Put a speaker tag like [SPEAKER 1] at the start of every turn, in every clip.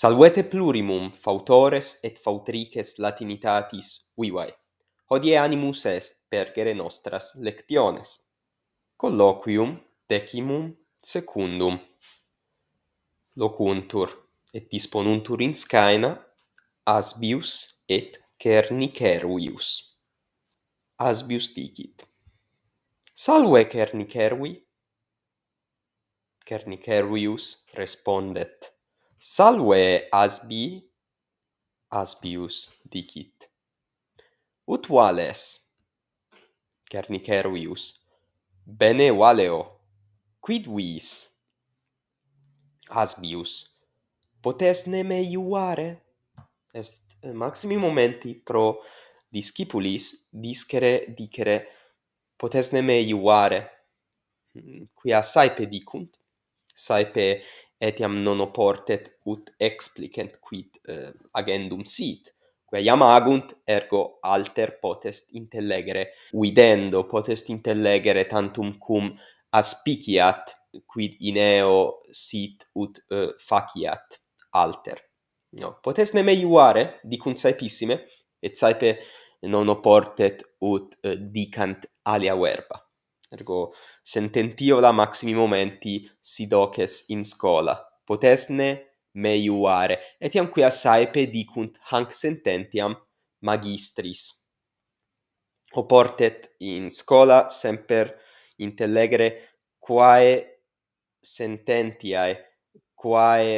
[SPEAKER 1] Salvete plurimum, fautores et fautrices latinitatis vivae. Hodie animus est pergere nostras lectiones. Colloquium decimum secundum. Locuntur et disponuntur in scaina Asbius et Cernicervius. Asbius dicit. Salve, Cernicervi! Cernicervius respondet. Salve asbi asbius dicit. Ut vales? Cernicerius. Bene valeo. Quid vis? Asbius. Potes neme iuare? Est maximi momenti pro discipulis discere dicere potes neme iuare. Hmm, quia saepe dicunt? Saepe etiam non oportet ut explicent quid eh, agendum sit quae iam agunt ergo alter potest intellegere videndo potest intellegere tantum cum aspiciat quid ineo sit ut eh, faciat alter no potest ne meiuare dicunt saepissime et saepe non oportet ut eh, dicant alia verba ergo sententio la maximi momenti si doces in scola potesne meiuare etiam quia saepe dicunt hanc sententiam magistris oportet in scola semper intellegere quae sententiae quae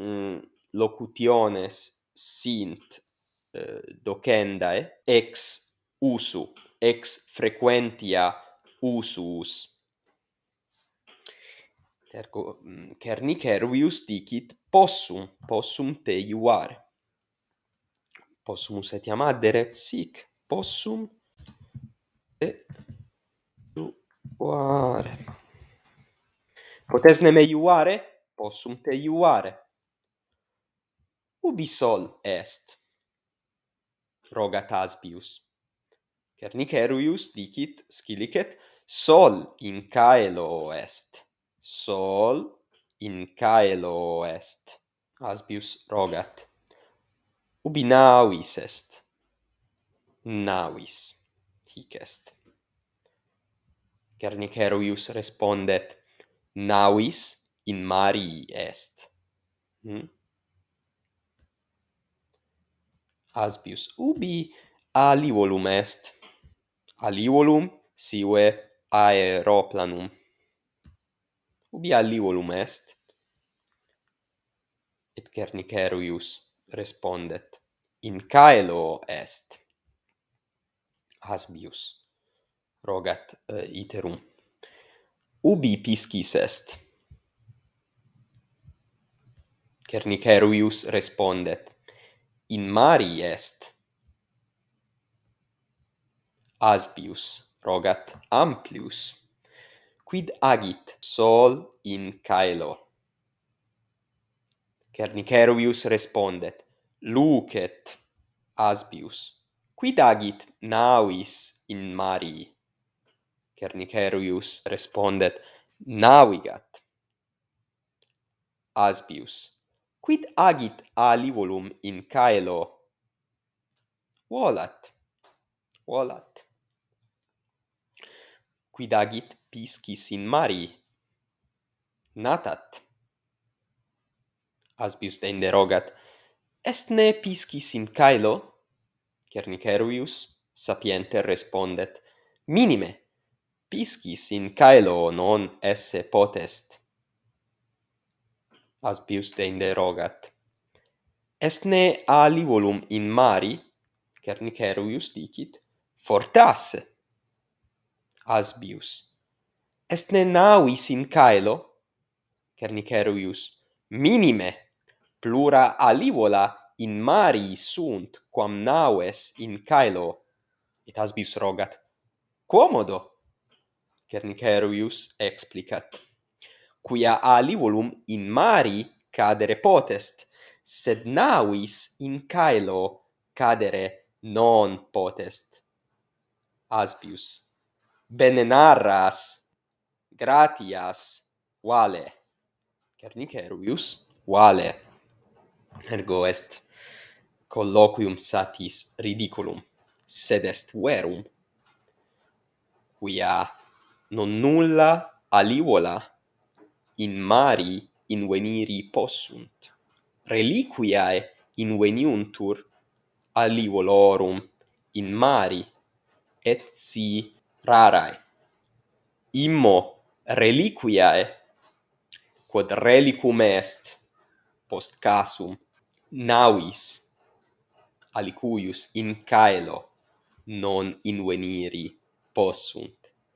[SPEAKER 1] mm, locutiones sint eh, docendae ex usu ex frequentia usus. Tergo, mm, cernicer vius dicit possum, possum te iuare. Possumus et iam addere, sic, possum te iuare. Potesne me iuare? Possum te iuare. Ubi sol est? Rogat Asbius. Cernicer vius dicit, scilicet, sol in caelo est sol in caelo est asbius rogat ubi navis est navis hic est Carnicerius respondet navis in mari est hmm? asbius ubi alivolum est alivolum sive aeroplanum. Ubi alivolum est? Et Cernicerius respondet, in caelo est. Asbius rogat uh, iterum. Ubi piscis est? Cernicerius respondet, in mari est. Asbius rogat rogat amplius quid agit sol in caelo Cernicerius respondet lucet asbius quid agit navis in mari Cernicerius respondet navigat asbius quid agit alivolum in caelo volat volat quid agit piscis in mari natat asbius dende rogat est ne piscis in caelo cernicerius sapiente respondet minime piscis in caelo non esse potest asbius dende rogat est ne alivolum in mari cernicerius dicit fortasse asbius. Est ne navis in caelo? Cernicerius. Minime, plura alivola in mari sunt quam naves in caelo. Et asbius rogat. Quomodo? Cernicerius explicat. Quia alivolum in mari cadere potest, sed navis in caelo cadere non potest. Asbius bene narras gratias vale kernike vale ergo est colloquium satis ridiculum sed est verum quia non nulla alivola in mari in veniri possunt reliquiae in veniuntur alivolorum in mari et si rarae immo reliquiae quod reliquum est post casum nauis alicuius in caelo non inveniri possunt